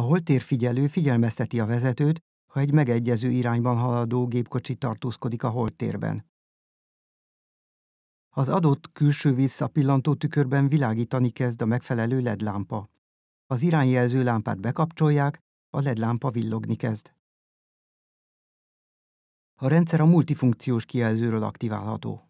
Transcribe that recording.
A holtérfigyelő figyelmezteti a vezetőt, ha egy megegyező irányban haladó gépkocsi tartózkodik a holtérben. Az adott külső pillantó tükörben világítani kezd a megfelelő LED lámpa. Az irányjelző lámpát bekapcsolják, a LED lámpa villogni kezd. A rendszer a multifunkciós kijelzőről aktiválható.